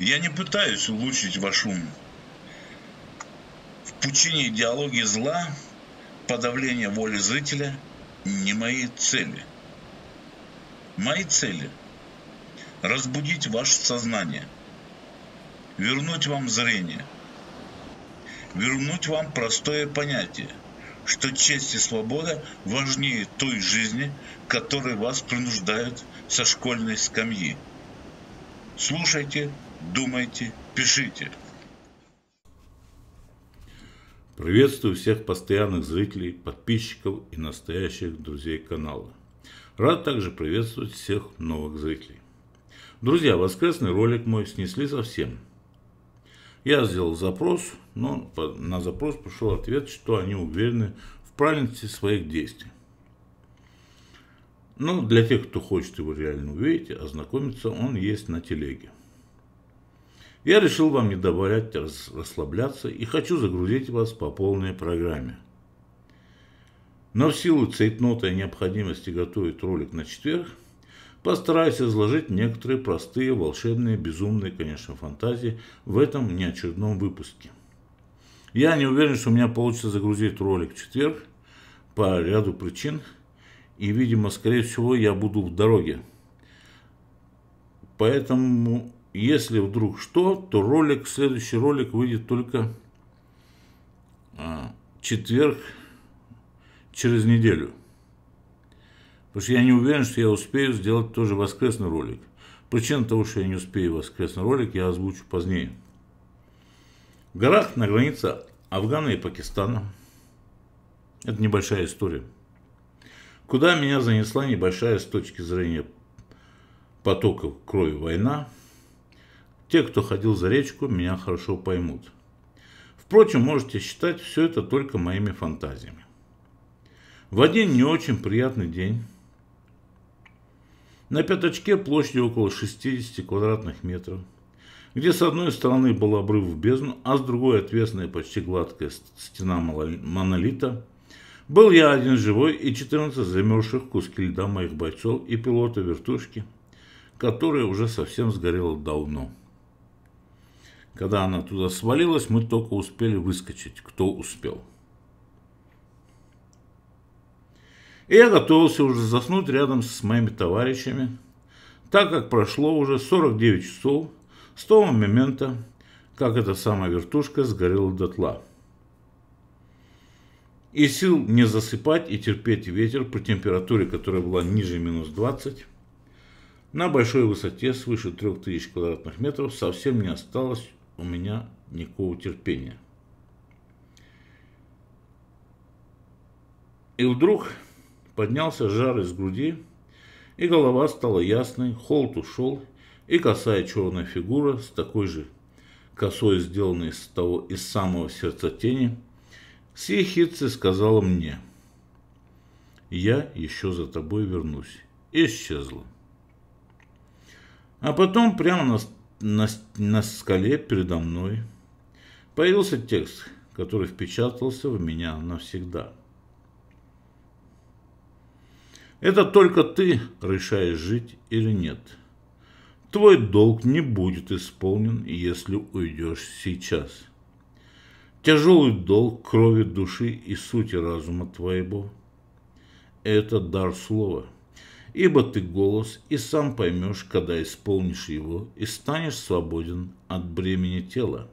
Я не пытаюсь улучшить ваш ум. В пучине идеологии зла подавление воли зрителя не мои цели. Мои цели – разбудить ваше сознание, вернуть вам зрение, вернуть вам простое понятие, что честь и свобода важнее той жизни, которой вас принуждают со школьной скамьи. Слушайте, думайте, пишите. Приветствую всех постоянных зрителей, подписчиков и настоящих друзей канала. Рад также приветствовать всех новых зрителей. Друзья, воскресный ролик мой снесли совсем. Я сделал запрос, но на запрос пришел ответ, что они уверены в правильности своих действий. Но ну, для тех, кто хочет его реально увидеть, ознакомиться он есть на телеге. Я решил вам не добавлять, а расслабляться и хочу загрузить вас по полной программе. Но в силу цейтнота и необходимости готовить ролик на четверг, постараюсь изложить некоторые простые, волшебные, безумные, конечно, фантазии в этом неочередном выпуске. Я не уверен, что у меня получится загрузить ролик в четверг по ряду причин, и, видимо, скорее всего, я буду в дороге. Поэтому если вдруг что, то ролик, следующий ролик выйдет только а, четверг через неделю. Потому что я не уверен, что я успею сделать тоже воскресный ролик. Причина того, что я не успею воскресный ролик, я озвучу позднее. В горах на границе Афгана и Пакистана. Это небольшая история. Куда меня занесла небольшая с точки зрения потоков крови война – те, кто ходил за речку, меня хорошо поймут. Впрочем, можете считать все это только моими фантазиями. В один не очень приятный день. На пятачке площадью около 60 квадратных метров, где с одной стороны был обрыв в бездну, а с другой отвесная почти гладкая стена монолита, был я один живой и 14 замерзших в куски льда моих бойцов и пилота вертушки, которая уже совсем сгорела давно. Когда она туда свалилась, мы только успели выскочить, кто успел. И я готовился уже заснуть рядом с моими товарищами, так как прошло уже 49 часов с того момента, как эта самая вертушка сгорела дотла. И сил не засыпать и терпеть ветер при температуре, которая была ниже минус 20, на большой высоте свыше 3000 квадратных метров совсем не осталось у меня никакого терпения. И вдруг поднялся жар из груди, и голова стала ясной, холод ушел, и косая черная фигура с такой же косой, сделанной из, того, из самого сердца тени, с ехидцей сказала мне, «Я еще за тобой вернусь». И исчезла. А потом прямо на на, на скале передо мной появился текст, который впечатался в меня навсегда. Это только ты решаешь жить или нет. Твой долг не будет исполнен, если уйдешь сейчас. Тяжелый долг крови души и сути разума твоего – это дар слова – ибо ты голос и сам поймешь, когда исполнишь его, и станешь свободен от бремени тела.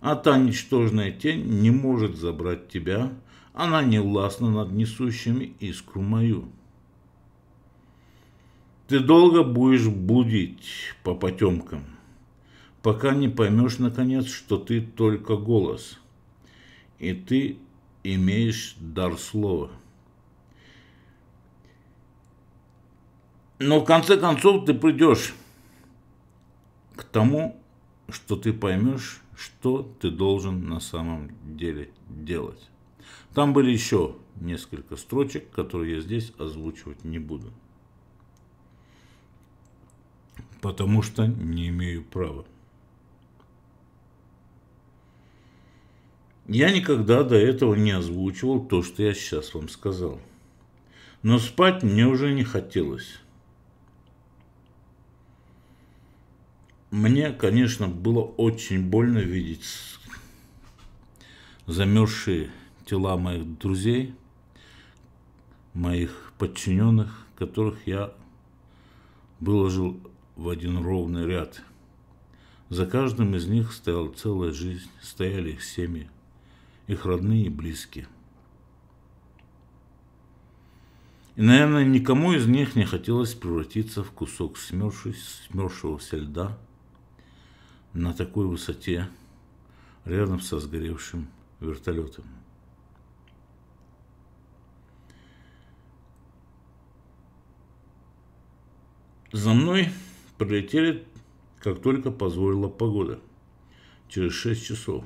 А та ничтожная тень не может забрать тебя, она не властна над несущими искру мою. Ты долго будешь будить по потемкам, пока не поймешь, наконец, что ты только голос, и ты имеешь дар слова. Но в конце концов ты придешь к тому, что ты поймешь, что ты должен на самом деле делать. Там были еще несколько строчек, которые я здесь озвучивать не буду. Потому что не имею права. Я никогда до этого не озвучивал то, что я сейчас вам сказал. Но спать мне уже не хотелось. Мне, конечно, было очень больно видеть замерзшие тела моих друзей, моих подчиненных, которых я выложил в один ровный ряд. За каждым из них стояла целая жизнь, стояли их семьи, их родные и близкие. И, наверное, никому из них не хотелось превратиться в кусок смерзшегося льда – на такой высоте рядом со сгоревшим вертолетом. За мной прилетели, как только позволила погода, через 6 часов.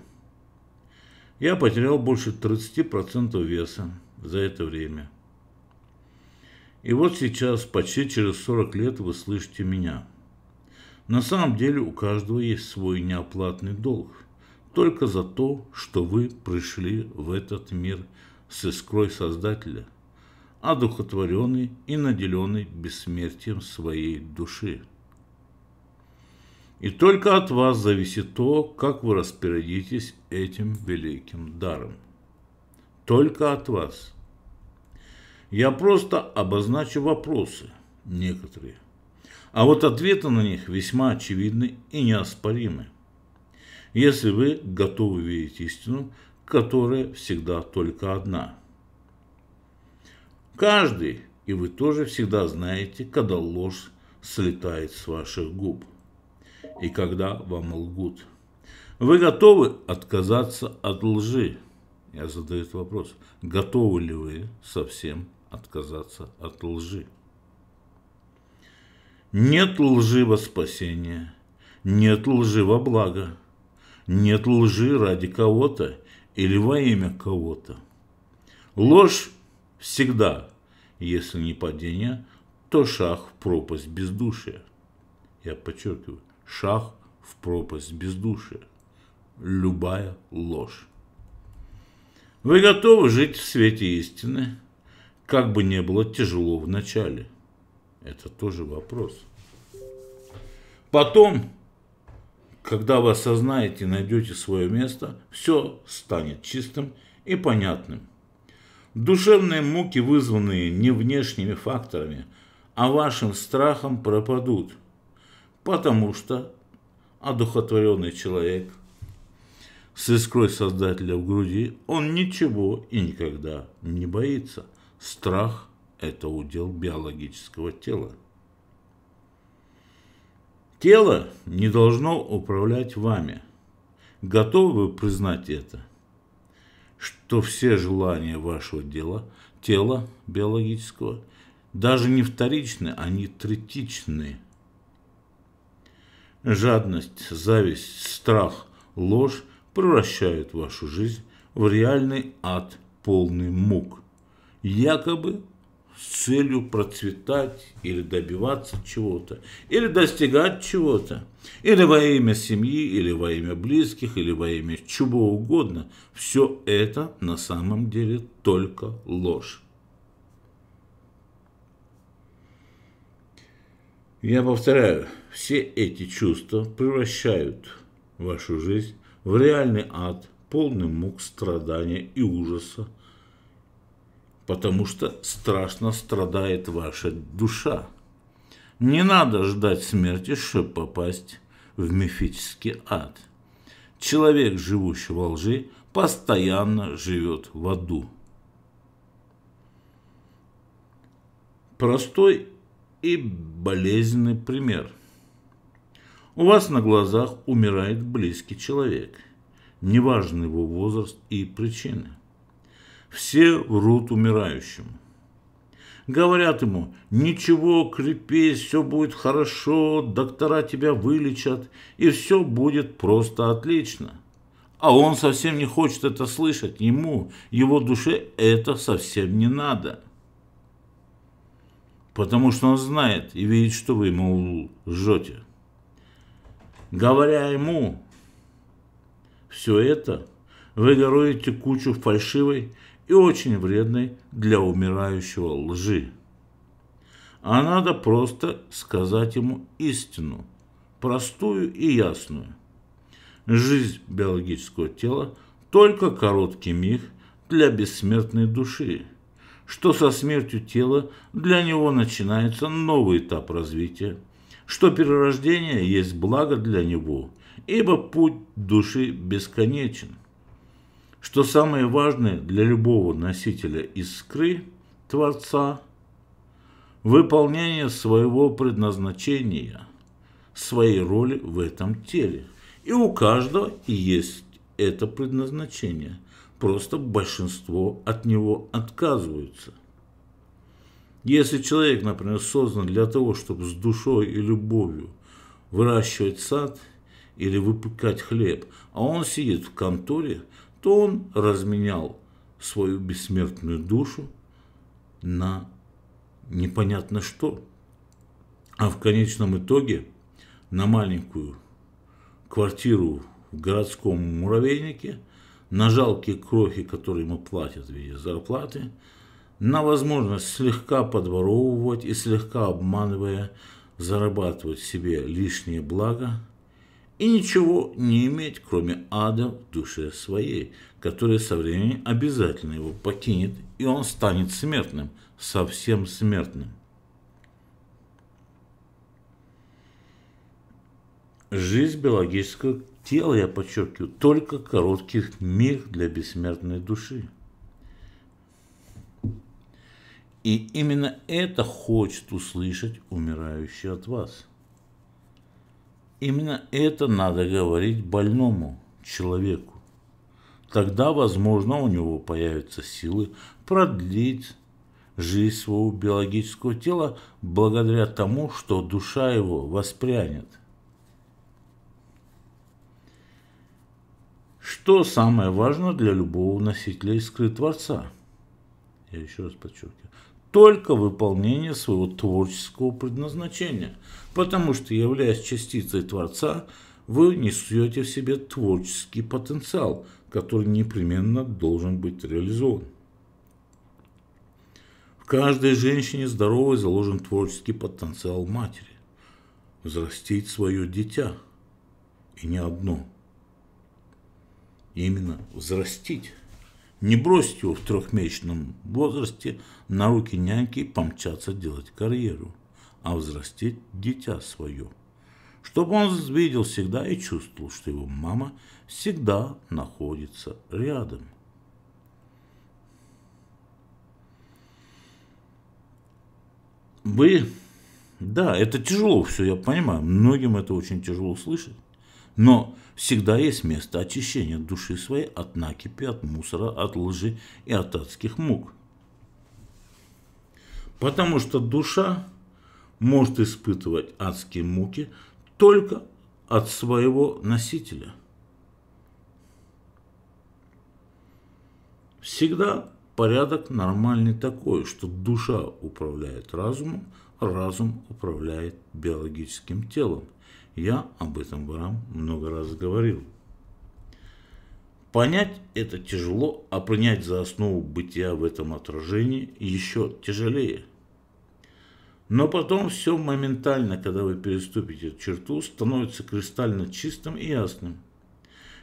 Я потерял больше 30% веса за это время. И вот сейчас, почти через 40 лет, вы слышите меня – на самом деле у каждого есть свой неоплатный долг. Только за то, что вы пришли в этот мир с искрой Создателя, одухотворенный и наделенный бессмертием своей души. И только от вас зависит то, как вы распорядитесь этим великим даром. Только от вас. Я просто обозначу вопросы некоторые – а вот ответы на них весьма очевидны и неоспоримы. Если вы готовы видеть истину, которая всегда только одна. Каждый, и вы тоже всегда знаете, когда ложь слетает с ваших губ и когда вам лгут. Вы готовы отказаться от лжи? Я задаю этот вопрос. Готовы ли вы совсем отказаться от лжи? Нет лжи во спасение, нет лжи во благо, нет лжи ради кого-то или во имя кого-то. Ложь всегда, если не падение, то шаг в пропасть бездушия. Я подчеркиваю, шаг в пропасть бездушия. Любая ложь. Вы готовы жить в свете истины, как бы не было тяжело в начале. Это тоже вопрос. Потом, когда вы осознаете и найдете свое место, все станет чистым и понятным. Душевные муки, вызванные не внешними факторами, а вашим страхом пропадут. Потому что одухотворенный человек с искрой Создателя в груди, он ничего и никогда не боится. Страх это удел биологического тела. Тело не должно управлять вами. Готовы вы признать это? Что все желания вашего дела, тела биологического, даже не вторичны, они третичны. Жадность, зависть, страх, ложь превращают вашу жизнь в реальный ад, полный мук. Якобы целью процветать или добиваться чего-то, или достигать чего-то, или во имя семьи, или во имя близких, или во имя чего угодно. Все это на самом деле только ложь. Я повторяю, все эти чувства превращают вашу жизнь в реальный ад, полный мук, страдания и ужаса, потому что страшно страдает ваша душа. Не надо ждать смерти, чтобы попасть в мифический ад. Человек, живущий во лжи, постоянно живет в аду. Простой и болезненный пример. У вас на глазах умирает близкий человек, неважно его возраст и причины все врут умирающему. Говорят ему, ничего, крепись, все будет хорошо, доктора тебя вылечат, и все будет просто отлично. А он совсем не хочет это слышать, ему, его душе это совсем не надо. Потому что он знает и видит, что вы ему лжете. Говоря ему все это, вы горуете кучу фальшивой и очень вредной для умирающего лжи. А надо просто сказать ему истину, простую и ясную. Жизнь биологического тела – только короткий миг для бессмертной души, что со смертью тела для него начинается новый этап развития, что перерождение есть благо для него, ибо путь души бесконечен что самое важное для любого носителя искры Творца – выполнение своего предназначения, своей роли в этом теле. И у каждого есть это предназначение, просто большинство от него отказываются. Если человек, например, создан для того, чтобы с душой и любовью выращивать сад или выпекать хлеб, а он сидит в конторе – то он разменял свою бессмертную душу на непонятно что. А в конечном итоге на маленькую квартиру в городском муравейнике, на жалкие крохи, которые ему платят в виде зарплаты, на возможность слегка подворовывать и слегка обманывая зарабатывать себе лишние блага и ничего не иметь, кроме ада в душе своей, которая со временем обязательно его покинет, и он станет смертным, совсем смертным. Жизнь биологического тела, я подчеркиваю, только короткий миг для бессмертной души. И именно это хочет услышать умирающий от вас – Именно это надо говорить больному человеку. Тогда, возможно, у него появятся силы продлить жизнь своего биологического тела благодаря тому, что душа его воспрянет. Что самое важное для любого носителя искры Творца? Я еще раз подчеркиваю только выполнение своего творческого предназначения. Потому что, являясь частицей Творца, вы несете в себе творческий потенциал, который непременно должен быть реализован. В каждой женщине здоровой заложен творческий потенциал матери. Взрастить свое дитя. И не одно. Именно взрастить не бросить его в трехмесячном возрасте, на руки няньки и помчаться делать карьеру, а взрастить дитя свое. Чтобы он видел всегда и чувствовал, что его мама всегда находится рядом. Вы, да, это тяжело все, я понимаю, многим это очень тяжело слышать. Но всегда есть место очищения души своей от накипи, от мусора, от лжи и от адских мук. Потому что душа может испытывать адские муки только от своего носителя. Всегда порядок нормальный такой, что душа управляет разумом, разум управляет биологическим телом – я об этом вам много раз говорил. Понять это тяжело, а принять за основу бытия в этом отражении еще тяжелее. Но потом все моментально, когда вы переступите черту, становится кристально чистым и ясным.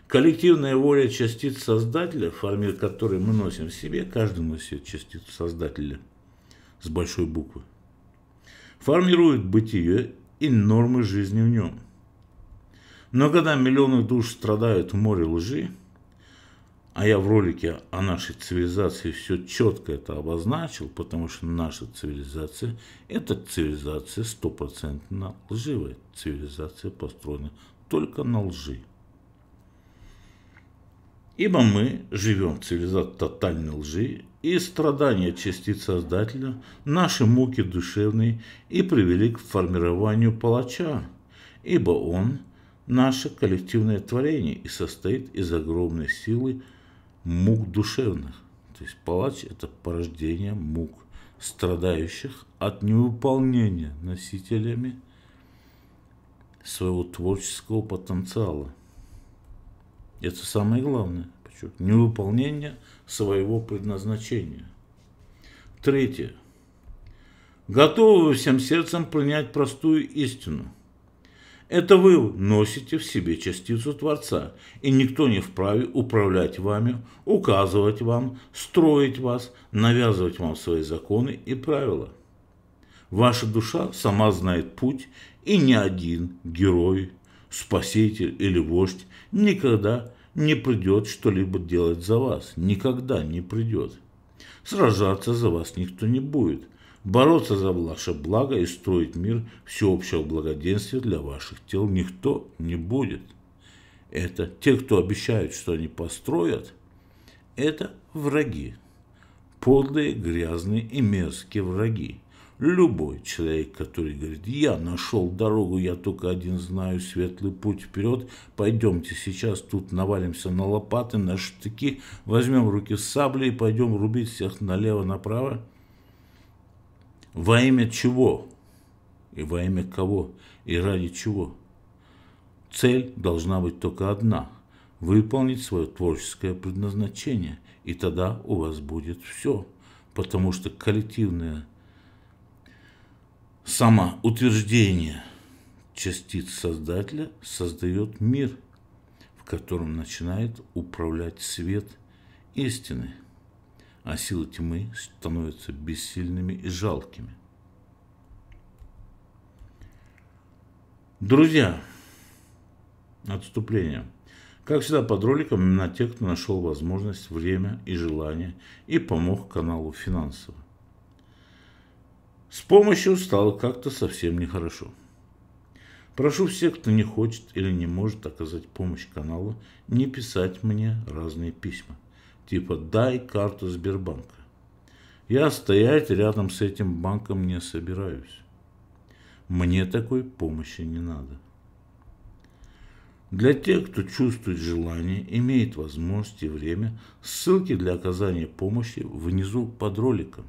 Коллективная воля частиц Создателя, формир которой мы носим в себе, каждый носит частицу Создателя с большой буквы, формирует бытие и нормы жизни в нем. Но когда миллионы душ страдают в море лжи, а я в ролике о нашей цивилизации все четко это обозначил, потому что наша цивилизация – это цивилизация стопроцентно лживая. Цивилизация построена только на лжи. Ибо мы живем в цивилизации тотальной лжи и страдания частиц Создателя, наши муки душевные и привели к формированию палача, ибо он – наше коллективное творение и состоит из огромной силы мук душевных. То есть палач – это порождение мук, страдающих от невыполнения носителями своего творческого потенциала. Это самое главное. почему Невыполнение – своего предназначения. Третье. Готовы вы всем сердцем принять простую истину. Это вы носите в себе частицу Творца, и никто не вправе управлять вами, указывать вам, строить вас, навязывать вам свои законы и правила. Ваша душа сама знает путь, и ни один герой, спаситель или вождь никогда не придет что-либо делать за вас. Никогда не придет. Сражаться за вас никто не будет. Бороться за ваше благо и строить мир всеобщего благоденствия для ваших тел никто не будет. Это те, кто обещают, что они построят, это враги. Подлые, грязные и мерзкие враги. Любой человек, который говорит, я нашел дорогу, я только один знаю, светлый путь вперед, пойдемте сейчас тут навалимся на лопаты, на штыки, возьмем в руки сабли и пойдем рубить всех налево-направо. Во имя чего? И во имя кого? И ради чего? Цель должна быть только одна – выполнить свое творческое предназначение, и тогда у вас будет все, потому что коллективное – самоутверждение частиц Создателя создает мир, в котором начинает управлять свет истины, а силы тьмы становятся бессильными и жалкими. Друзья, отступление. Как всегда под роликом на тех, кто нашел возможность, время и желание и помог каналу финансово. С помощью стало как-то совсем нехорошо. Прошу всех, кто не хочет или не может оказать помощь каналу, не писать мне разные письма. Типа «дай карту Сбербанка». Я стоять рядом с этим банком не собираюсь. Мне такой помощи не надо. Для тех, кто чувствует желание, имеет возможность и время, ссылки для оказания помощи внизу под роликом.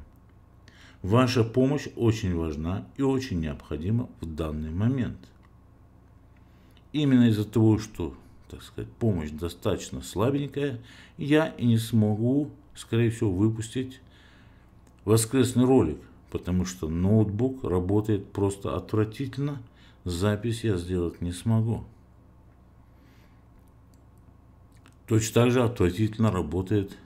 Ваша помощь очень важна и очень необходима в данный момент. Именно из-за того, что, так сказать, помощь достаточно слабенькая, я и не смогу, скорее всего, выпустить воскресный ролик, потому что ноутбук работает просто отвратительно, запись я сделать не смогу. Точно так же отвратительно работает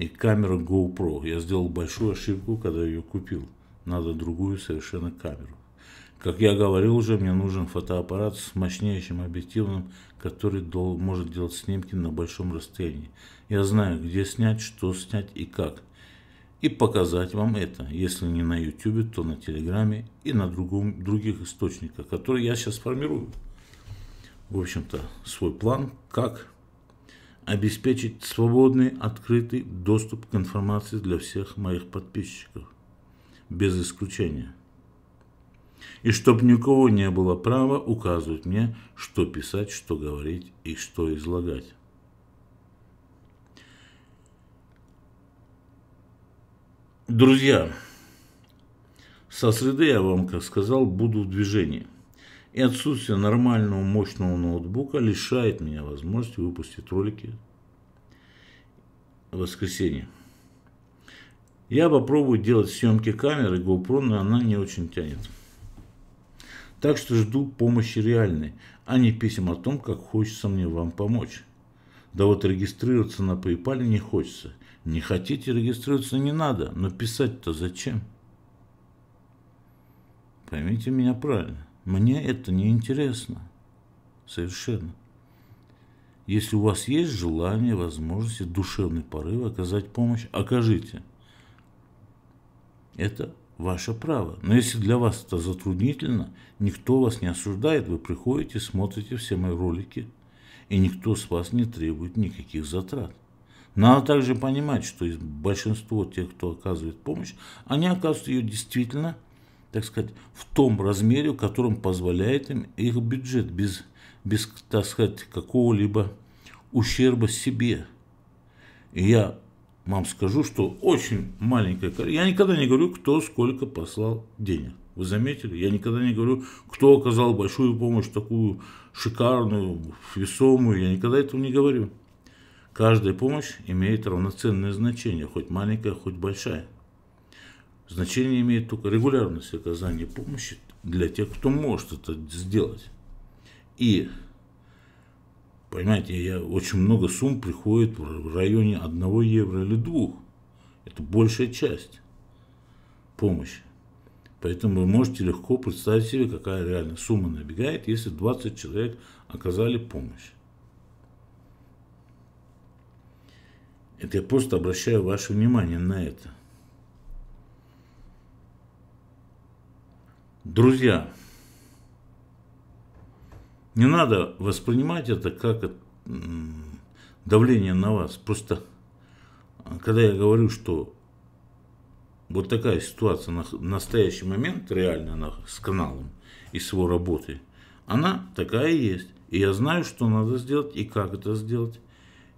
и камера GoPro. Я сделал большую ошибку, когда ее купил. Надо другую совершенно камеру. Как я говорил уже, мне нужен фотоаппарат с мощнейшим объективом, который может делать снимки на большом расстоянии. Я знаю, где снять, что снять и как. И показать вам это, если не на YouTube, то на Телеграме и на другом, других источниках, которые я сейчас формирую. В общем-то, свой план, как обеспечить свободный, открытый доступ к информации для всех моих подписчиков, без исключения. И чтобы никого не было права указывать мне, что писать, что говорить и что излагать. Друзья, со среды я вам, как сказал, буду в движении. И отсутствие нормального мощного ноутбука лишает меня возможности выпустить ролики в воскресенье. Я попробую делать съемки камеры GoPro, но она не очень тянет. Так что жду помощи реальной, а не писем о том, как хочется мне вам помочь. Да вот регистрироваться на PayPal не хочется. Не хотите регистрироваться не надо, но писать-то зачем? Поймите меня правильно. Мне это не интересно. Совершенно. Если у вас есть желание, возможности, душевный порыв оказать помощь, окажите. Это ваше право. Но если для вас это затруднительно, никто вас не осуждает, вы приходите, смотрите все мои ролики, и никто с вас не требует никаких затрат. Надо также понимать, что большинство тех, кто оказывает помощь, они оказывают ее действительно – так сказать, в том размере, в котором позволяет им их бюджет, без, без так сказать, какого-либо ущерба себе. И я вам скажу, что очень маленькая... Я никогда не говорю, кто сколько послал денег. Вы заметили? Я никогда не говорю, кто оказал большую помощь, такую шикарную, весомую. Я никогда этого не говорю. Каждая помощь имеет равноценное значение, хоть маленькая, хоть большая. Значение имеет только регулярность оказания помощи для тех, кто может это сделать. И, понимаете, я, очень много сумм приходит в районе 1 евро или 2. Это большая часть помощи. Поэтому вы можете легко представить себе, какая реально сумма набегает, если 20 человек оказали помощь. Это я просто обращаю ваше внимание на это. Друзья, не надо воспринимать это как давление на вас. Просто, а, когда я говорю, что вот такая ситуация на настоящий момент, реально на, с каналом и с его работой, она такая есть. И я знаю, что надо сделать и как это сделать.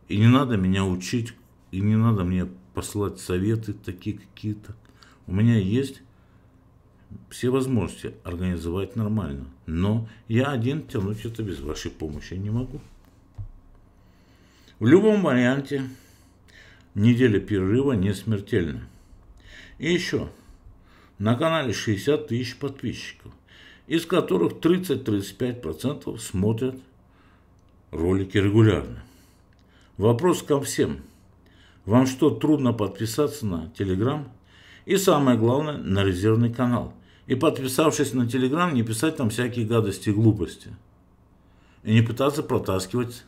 И не надо меня учить, и не надо мне посылать советы такие какие-то. У меня есть все возможности организовать нормально. Но я один тянуть это без вашей помощи не могу. В любом варианте неделя перерыва не смертельна. И еще, на канале 60 тысяч подписчиков, из которых 30-35% смотрят ролики регулярно. Вопрос ко всем. Вам что, трудно подписаться на Телеграм? И самое главное, на резервный канал – и, подписавшись на Телеграм, не писать там всякие гадости и глупости. И не пытаться протаскивать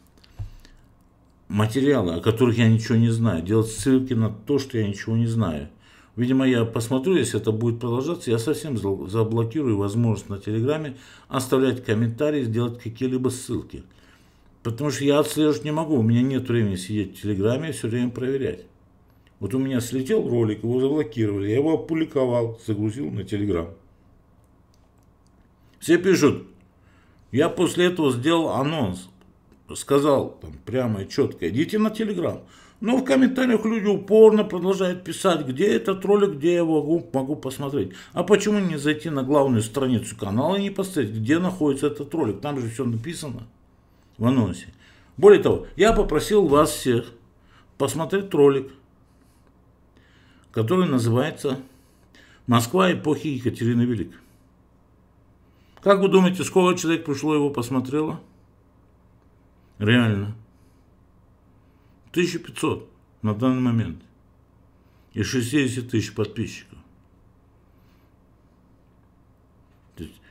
материалы, о которых я ничего не знаю. Делать ссылки на то, что я ничего не знаю. Видимо, я посмотрю, если это будет продолжаться, я совсем заблокирую возможность на Телеграме оставлять комментарии, сделать какие-либо ссылки. Потому что я отслеживать не могу, у меня нет времени сидеть в Телеграме и все время проверять. Вот у меня слетел ролик, его заблокировали, я его опубликовал, загрузил на Телеграм. Все пишут, я после этого сделал анонс, сказал там прямо и четко, идите на Телеграм. Но в комментариях люди упорно продолжают писать, где этот ролик, где я его могу, могу посмотреть. А почему не зайти на главную страницу канала и не посмотреть, где находится этот ролик? Там же все написано в анонсе. Более того, я попросил вас всех посмотреть ролик, который называется «Москва эпохи Екатерины Великой». Как вы думаете, сколько человек пришло его посмотрело? Реально. 1500 на данный момент. И 60 тысяч подписчиков.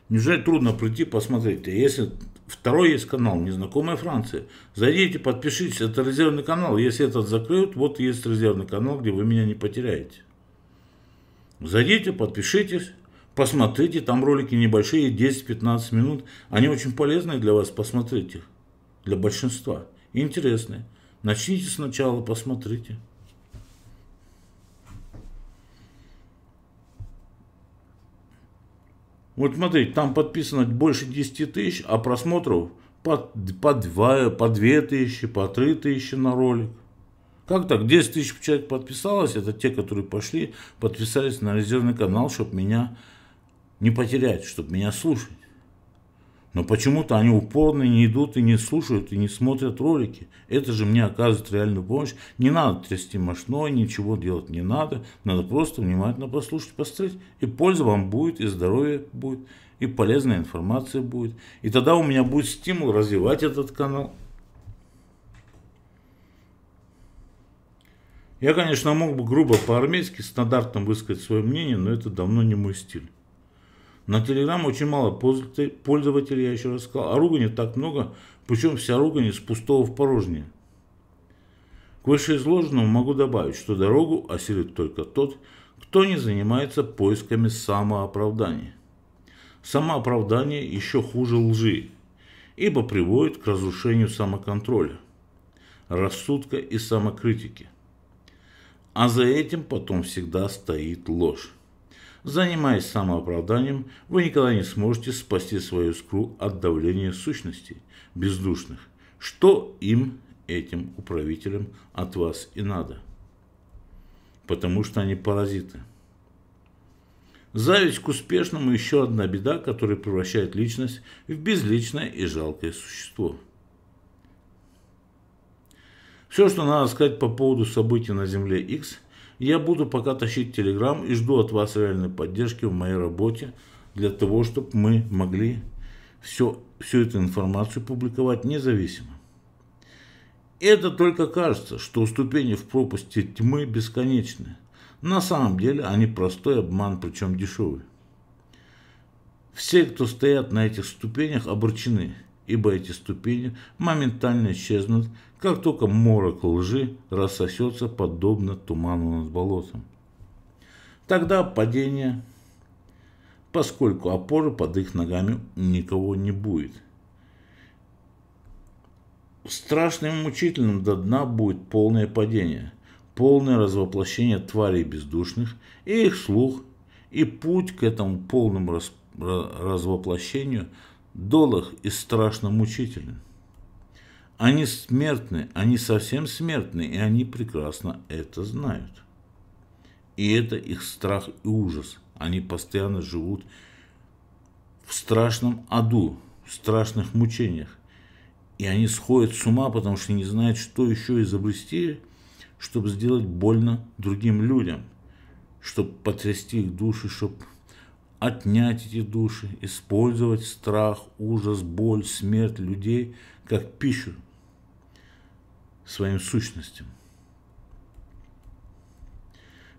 неужели трудно прийти посмотреть? Если второй есть канал «Незнакомая Франция», зайдите, подпишитесь, это резервный канал. Если этот закроют, вот есть резервный канал, где вы меня не потеряете. Зайдите, подпишитесь. Посмотрите, там ролики небольшие, 10-15 минут. Они очень полезные для вас, посмотрите их. Для большинства. Интересные. Начните сначала, посмотрите. Вот смотрите, там подписано больше 10 тысяч, а просмотров по, по 2, по 2 тысячи, по 3 тысячи на ролик. Как так? 10 тысяч человек подписалось, это те, которые пошли, подписались на резервный канал, чтобы меня не потерять, чтобы меня слушать. Но почему-то они упорно не идут и не слушают, и не смотрят ролики. Это же мне оказывает реальную помощь. Не надо трясти мощной, ничего делать не надо. Надо просто внимательно послушать, посмотреть. И польза вам будет, и здоровье будет, и полезная информация будет. И тогда у меня будет стимул развивать этот канал. Я, конечно, мог бы грубо по-армейски стандартно высказать свое мнение, но это давно не мой стиль. На Телеграм очень мало пользователей, я еще раз сказал. А ругани так много, причем вся ругань из пустого в порожнее. К вышеизложенному могу добавить, что дорогу осилит только тот, кто не занимается поисками самооправдания. Самооправдание еще хуже лжи, ибо приводит к разрушению самоконтроля, рассудка и самокритики. А за этим потом всегда стоит ложь. Занимаясь самооправданием, вы никогда не сможете спасти свою искру от давления сущностей, бездушных. Что им, этим управителям, от вас и надо? Потому что они паразиты. Зависть к успешному – еще одна беда, которая превращает личность в безличное и жалкое существо. Все, что надо сказать по поводу событий на Земле X – я буду пока тащить Telegram и жду от вас реальной поддержки в моей работе для того, чтобы мы могли все, всю эту информацию публиковать независимо. Это только кажется, что ступени в пропасти тьмы бесконечны. На самом деле они простой обман, причем дешевый. Все, кто стоят на этих ступенях, обречены – ибо эти ступени моментально исчезнут, как только морок лжи рассосется подобно туману над болотом. Тогда падение, поскольку опоры под их ногами никого не будет. Страшным и мучительным до дна будет полное падение, полное развоплощение тварей бездушных и их слух, и путь к этому полному раз, развоплощению – Дол и страшно мучителен. Они смертны, они совсем смертны, и они прекрасно это знают. И это их страх и ужас. Они постоянно живут в страшном аду, в страшных мучениях. И они сходят с ума, потому что не знают, что еще изобрести, чтобы сделать больно другим людям, чтобы потрясти их души, чтобы отнять эти души, использовать страх, ужас, боль, смерть людей как пищу своим сущностям.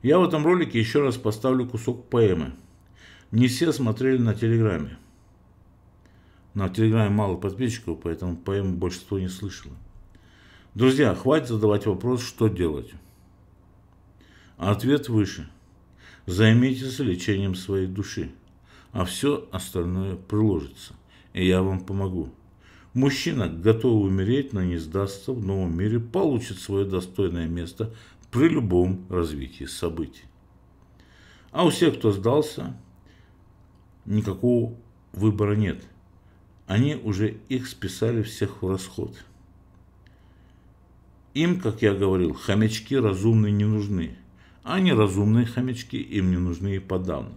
Я в этом ролике еще раз поставлю кусок поэмы. Не все смотрели на Телеграме. На Телеграме мало подписчиков, поэтому поэму большинство не слышало. Друзья, хватит задавать вопрос, что делать. ответ выше – Займитесь лечением своей души, а все остальное приложится, и я вам помогу. Мужчина, готовый умереть, но не сдастся в новом мире, получит свое достойное место при любом развитии событий. А у всех, кто сдался, никакого выбора нет. Они уже их списали всех в расход. Им, как я говорил, хомячки разумные не нужны. Они разумные хомячки, им не нужны и подавно.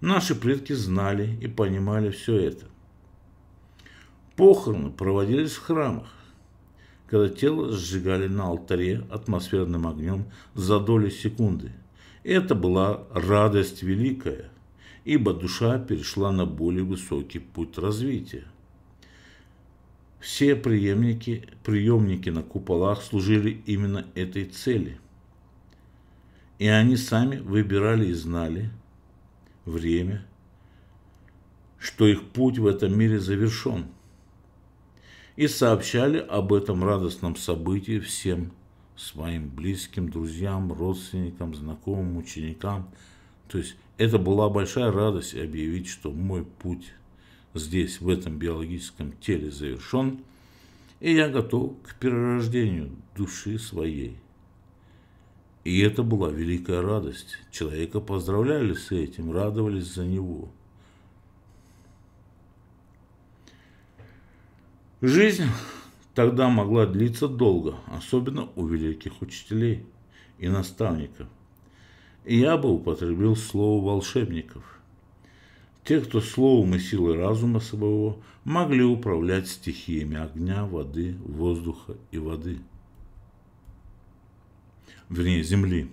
Наши предки знали и понимали все это. Похороны проводились в храмах, когда тело сжигали на алтаре атмосферным огнем за доли секунды. Это была радость великая, ибо душа перешла на более высокий путь развития. Все преемники, приемники на куполах служили именно этой цели – и они сами выбирали и знали время, что их путь в этом мире завершен. И сообщали об этом радостном событии всем своим близким, друзьям, родственникам, знакомым, ученикам. То есть это была большая радость объявить, что мой путь здесь, в этом биологическом теле завершен, и я готов к перерождению души своей. И это была великая радость. Человека поздравляли с этим, радовались за него. Жизнь тогда могла длиться долго, особенно у великих учителей и наставников. И я бы употребил слово волшебников. Те, кто словом и силой разума своего могли управлять стихиями огня, воды, воздуха и воды вернее земли.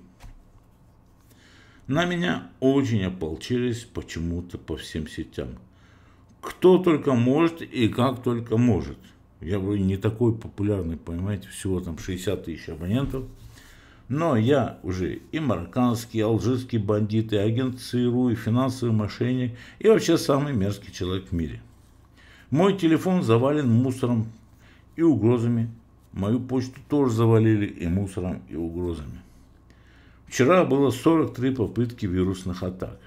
На меня очень ополчились почему-то по всем сетям. Кто только может и как только может. Я вроде не такой популярный, понимаете, всего там 60 тысяч абонентов. Но я уже и марокканский, и алжирский бандит, и агент ЦРУ, и финансовый мошенник, и вообще самый мерзкий человек в мире. Мой телефон завален мусором и угрозами Мою почту тоже завалили и мусором, и угрозами. Вчера было 43 попытки вирусных атак.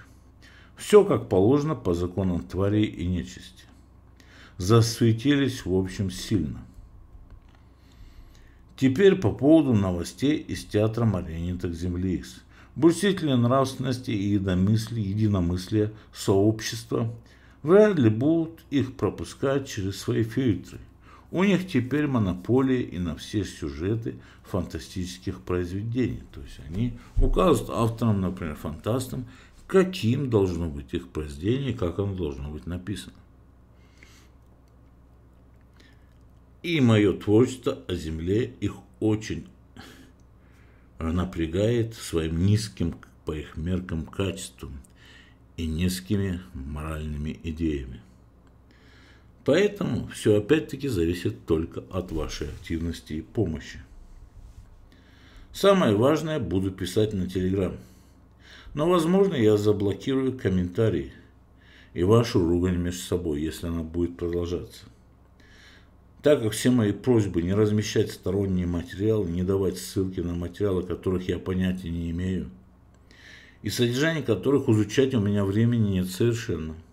Все как положено по законам тварей и нечисти. Засветились, в общем, сильно. Теперь по поводу новостей из театра марионеток Земли X. Бурсители нравственности и едомыслия, единомыслия сообщества вряд ли будут их пропускать через свои фильтры. У них теперь монополия и на все сюжеты фантастических произведений. То есть они указывают авторам, например, фантастам, каким должно быть их произведение, как оно должно быть написано. И мое творчество о Земле их очень напрягает своим низким, по их меркам, качеством и низкими моральными идеями. Поэтому все опять-таки зависит только от вашей активности и помощи. Самое важное буду писать на Телеграм. Но, возможно, я заблокирую комментарии и вашу ругань между собой, если она будет продолжаться. Так как все мои просьбы не размещать сторонние материалы, не давать ссылки на материалы, которых я понятия не имею, и содержание которых изучать у меня времени нет совершенно –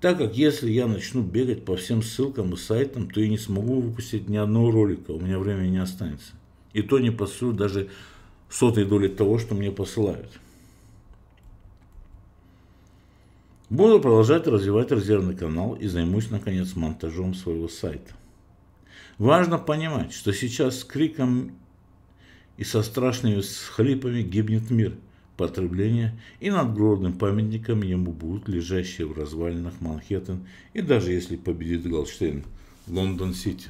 так как если я начну бегать по всем ссылкам и сайтам, то я не смогу выпустить ни одного ролика, у меня времени не останется. И то не посылаю даже сотой доли того, что мне посылают. Буду продолжать развивать резервный канал и займусь, наконец, монтажом своего сайта. Важно понимать, что сейчас с криком и со страшными схлипами гибнет мир – потребления, и надгробным памятником ему будут лежащие в развалинах Манхэттен и даже если победит Голштейн, Лондон-Сити.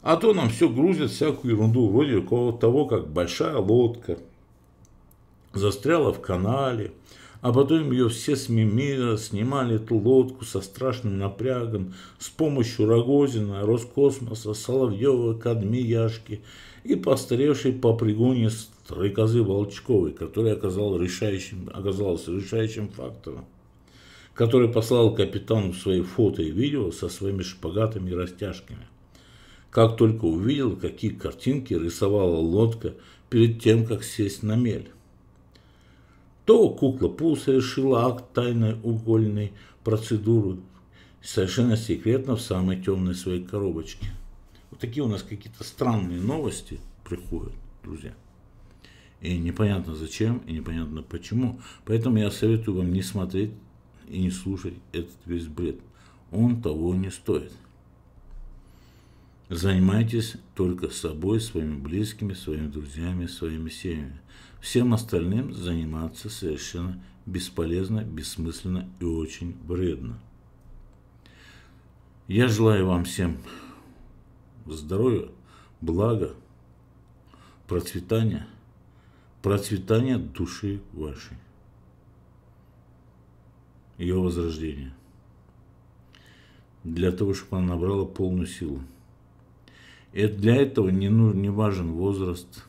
А то нам все грузят всякую ерунду, вроде того, как большая лодка застряла в канале, а потом ее все СМИ мира снимали эту лодку со страшным напрягом с помощью Рогозина, Роскосмоса, Соловьева, Кадмияшки и постаревшей по пригоне Стройкозы козы Волчковой, который оказал решающим, оказался решающим фактором, который послал капитану свои фото и видео со своими шпагатами и растяжками. Как только увидел, какие картинки рисовала лодка перед тем, как сесть на мель. То кукла Пул совершила акт тайной угольной процедуры, совершенно секретно в самой темной своей коробочке. Вот такие у нас какие-то странные новости приходят, друзья. И непонятно зачем, и непонятно почему. Поэтому я советую вам не смотреть и не слушать этот весь бред. Он того не стоит. Занимайтесь только собой, своими близкими, своими друзьями, своими семьями. Всем остальным заниматься совершенно бесполезно, бессмысленно и очень вредно. Я желаю вам всем здоровья, блага, процветания – процветание души вашей, ее возрождение, для того, чтобы она набрала полную силу. И для этого не, нужен, не важен возраст,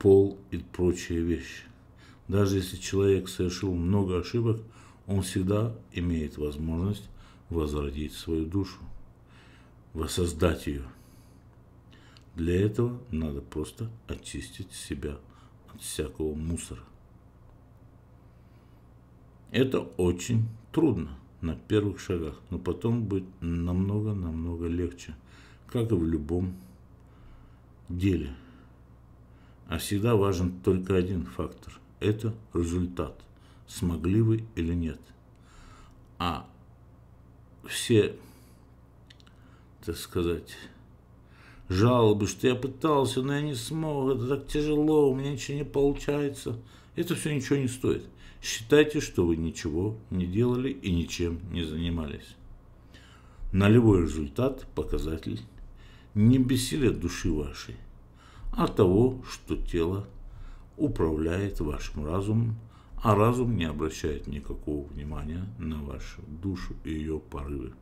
пол и прочие вещи. Даже если человек совершил много ошибок, он всегда имеет возможность возродить свою душу, воссоздать ее. Для этого надо просто очистить себя всякого мусора. Это очень трудно на первых шагах, но потом будет намного-намного легче, как и в любом деле. А всегда важен только один фактор – это результат, смогли вы или нет. А все, так сказать, жалобы, что я пытался, но я не смог, это так тяжело, у меня ничего не получается. Это все ничего не стоит. Считайте, что вы ничего не делали и ничем не занимались. Нулевой результат – показатель не бессилия души вашей, а того, что тело управляет вашим разумом, а разум не обращает никакого внимания на вашу душу и ее порывы.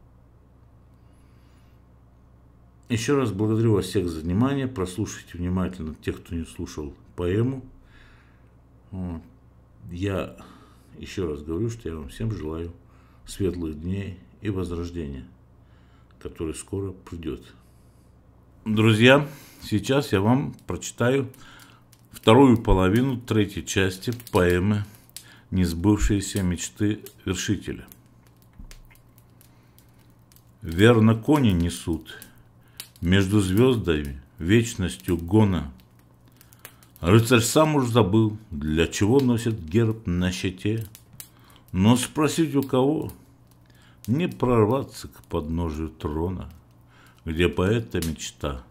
Еще раз благодарю вас всех за внимание. Прослушайте внимательно тех, кто не слушал поэму. Я еще раз говорю, что я вам всем желаю светлых дней и возрождения, которое скоро придет. Друзья, сейчас я вам прочитаю вторую половину третьей части поэмы «Несбывшиеся мечты вершителя». Верно кони несут – между звездами, вечностью гона. Рыцарь сам уж забыл, для чего носит герб на щите. Но спросить у кого? Не прорваться к подножию трона, Где поэта мечта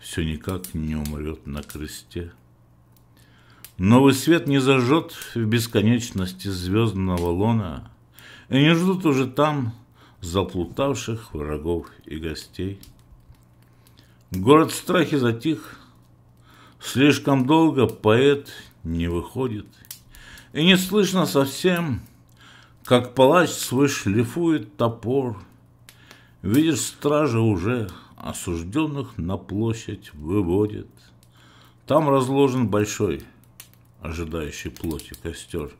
все никак не умрет на кресте. Новый свет не зажжет в бесконечности звездного лона, И не ждут уже там заплутавших врагов и гостей. Город в страхе затих. Слишком долго поэт не выходит. И не слышно совсем, как палач свой шлифует топор. Видишь, стража уже осужденных на площадь выводит. Там разложен большой, ожидающий плоти костер.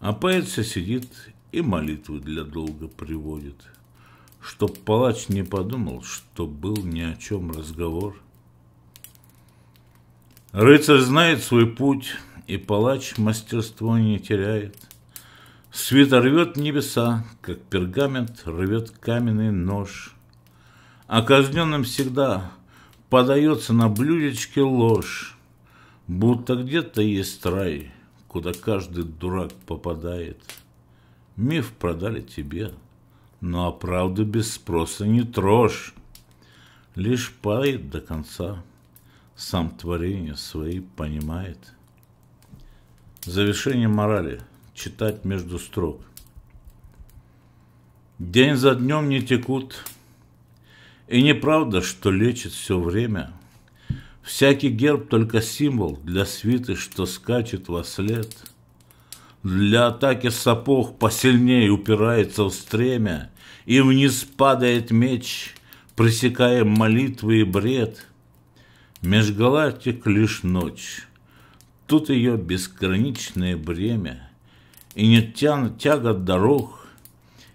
А поэт все сидит и молитвы для долга приводит чтоб палач не подумал, что был ни о чем разговор. Рыцарь знает свой путь, и палач мастерство не теряет. Свита рвет небеса, как пергамент рвет каменный нож. А казненным всегда подается на блюдечке ложь, будто где-то есть рай, куда каждый дурак попадает. Миф продали тебе, ну а правду без спроса не трожь. Лишь пает до конца, сам творение свои понимает. Завершение морали. Читать между строк. День за днем не текут, и неправда, что лечит все время. Всякий герб только символ для свиты, что скачет во след. Для атаки сапог посильнее упирается в стремя, и вниз падает меч, пресекая молитвы и бред. Межгалактик лишь ночь, тут ее бесконечное бремя, И не тянут тягот дорог,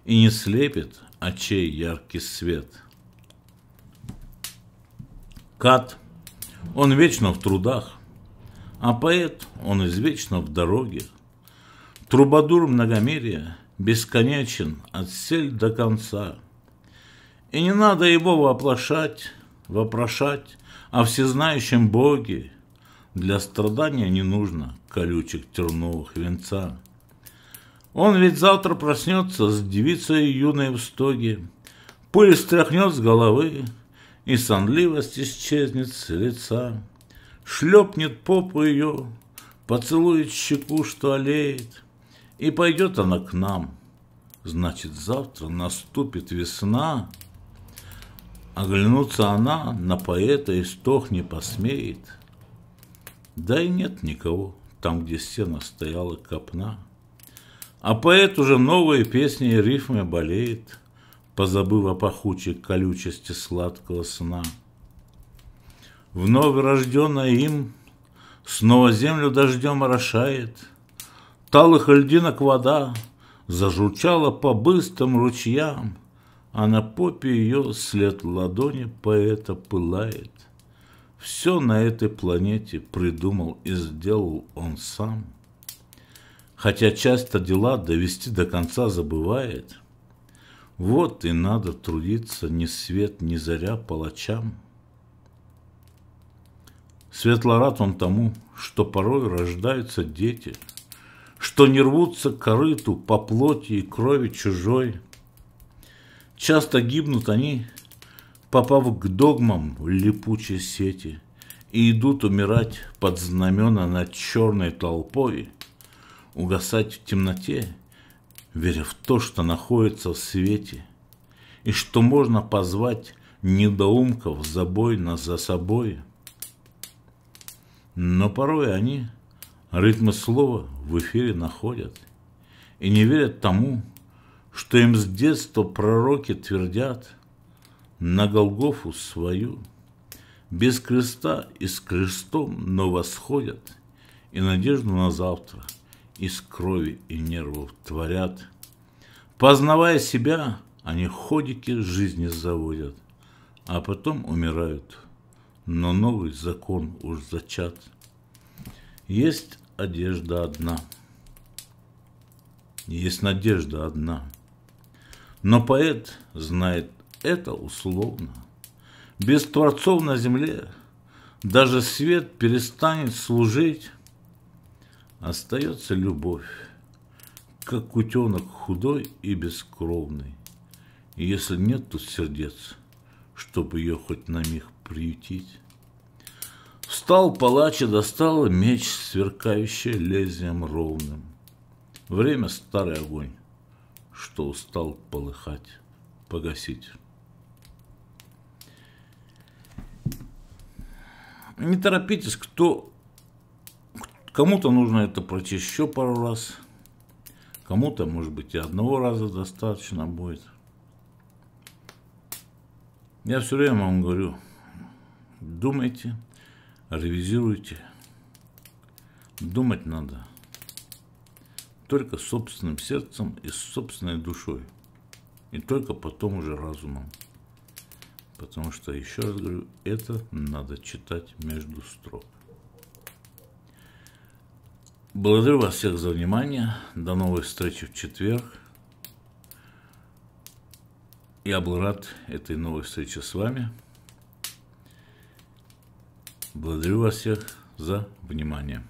и не слепит очей яркий свет. Кат, он вечно в трудах, а поэт, он извечно в дороге. Трубадур многомерия, бесконечен от сель до конца. И не надо его воплошать, вопрошать о всезнающем Боге. Для страдания не нужно колючих терновых венца. Он ведь завтра проснется с девицей юной в стоге, Пыль стряхнет с головы, и сонливость исчезнет с лица. Шлепнет попу ее, поцелует щеку, что олеет — и пойдет она к нам. Значит, завтра наступит весна. Оглянуться она на поэта и стох не посмеет. Да и нет никого там, где сено стояла копна. А поэт уже новые песни и рифмы болеет, Позабыв о пахучей колючести сладкого сна. Вновь рожденная им снова землю дождем орошает — талых льдинок вода Зажурчала по быстрым ручьям, А на попе ее след ладони поэта пылает. Все на этой планете придумал и сделал он сам. Хотя часто дела довести до конца забывает. Вот и надо трудиться ни свет, ни заря палачам. Светлорад он тому, что порой рождаются дети — что не рвутся к корыту по плоти и крови чужой. Часто гибнут они, попав к догмам липучей сети, и идут умирать под знамена над черной толпой, угасать в темноте, веря в то, что находится в свете, и что можно позвать недоумков забой нас за собой. Но порой они – Ритмы слова в эфире находят и не верят тому, что им с детства пророки твердят на Голгофу свою. Без креста и с крестом, но восходят и надежду на завтра из крови и нервов творят. Познавая себя, они ходики жизни заводят, а потом умирают, но новый закон уж зачат – есть одежда одна. Есть надежда одна. Но поэт знает это условно. Без творцов на земле даже свет перестанет служить. Остается любовь, как утенок худой и бескровный. И если нет тут сердец, чтобы ее хоть на миг приютить. Встал палач и достал меч, сверкающий лезвием ровным. Время старый огонь, что устал полыхать, погасить. Не торопитесь, кто кому-то нужно это пройти еще пару раз, кому-то, может быть, и одного раза достаточно будет. Я все время вам говорю, думайте, ревизируйте. Думать надо только собственным сердцем и собственной душой. И только потом уже разумом. Потому что, еще раз говорю, это надо читать между строк. Благодарю вас всех за внимание. До новой встречи в четверг. Я был рад этой новой встрече с вами. Благодарю вас всех за внимание.